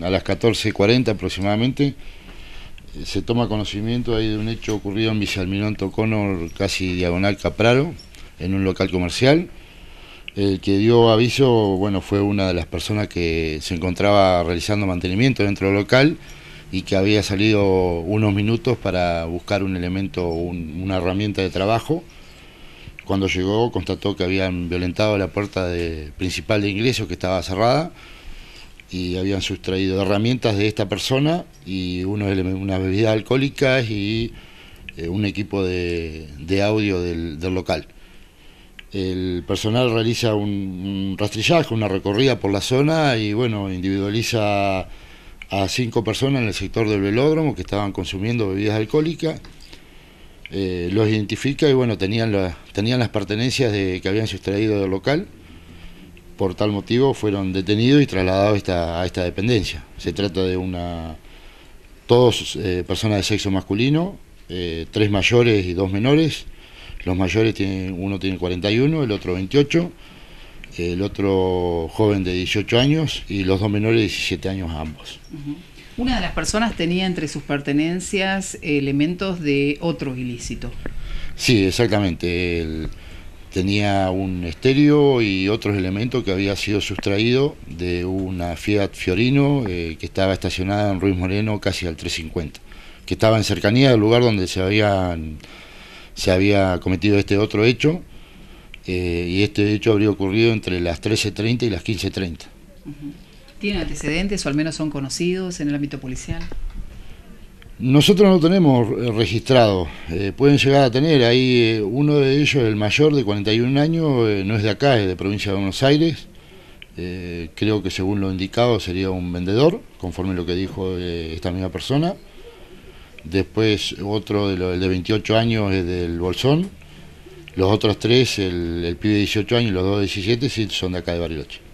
A las 14.40 aproximadamente eh, se toma conocimiento de un hecho ocurrido en Vicealmirante Toconor, casi diagonal Capraro, en un local comercial. El eh, que dio aviso, bueno, fue una de las personas que se encontraba realizando mantenimiento dentro del local y que había salido unos minutos para buscar un elemento, una herramienta de trabajo. Cuando llegó constató que habían violentado la puerta principal de ingreso que estaba cerrada y habían sustraído herramientas de esta persona y unas bebidas alcohólicas y eh, un equipo de, audio del, local. El personal realiza un, rastrillaje, una recorrida por la zona y bueno, individualiza a cinco personas en el sector del velódromo que estaban consumiendo bebidas alcohólicas. Eh, los identifica y bueno, tenían, tenían las pertenencias que habían sustraído del local por tal motivo fueron detenidos y trasladados a esta, dependencia. Se trata de una, todos eh, personas de sexo masculino, eh, tres mayores y dos menores. Los mayores, tienen, uno tiene 41, el otro 28, el otro joven de 18 años y los dos menores de 17 años ambos. Una de las personas tenía entre sus pertenencias elementos de otro ilícito. Sí, exactamente. El, tenía un estéreo y otros elementos que había sido sustraído de una Fiat Fiorino eh, que estaba estacionada en Ruiz Moreno casi al 350, que estaba en cercanía del lugar donde se, habían, se había cometido este otro hecho eh, y este hecho habría ocurrido entre las 13.30 y las 15.30. ¿Tiene antecedentes o al menos son conocidos en el ámbito policial? Nosotros no tenemos eh, registrado, eh, pueden llegar a tener, ahí eh, uno de ellos, el mayor de 41 años, no es de acá, es de provincia de Buenos Aires, creo que según lo indicado sería un vendedor, conforme lo que dijo esta misma persona. Después otro, el de 28 años, es del Bolsón. Los otros tres, el, el pibe de 18 años y los dos de 17, sí, son de acá de Bariloche.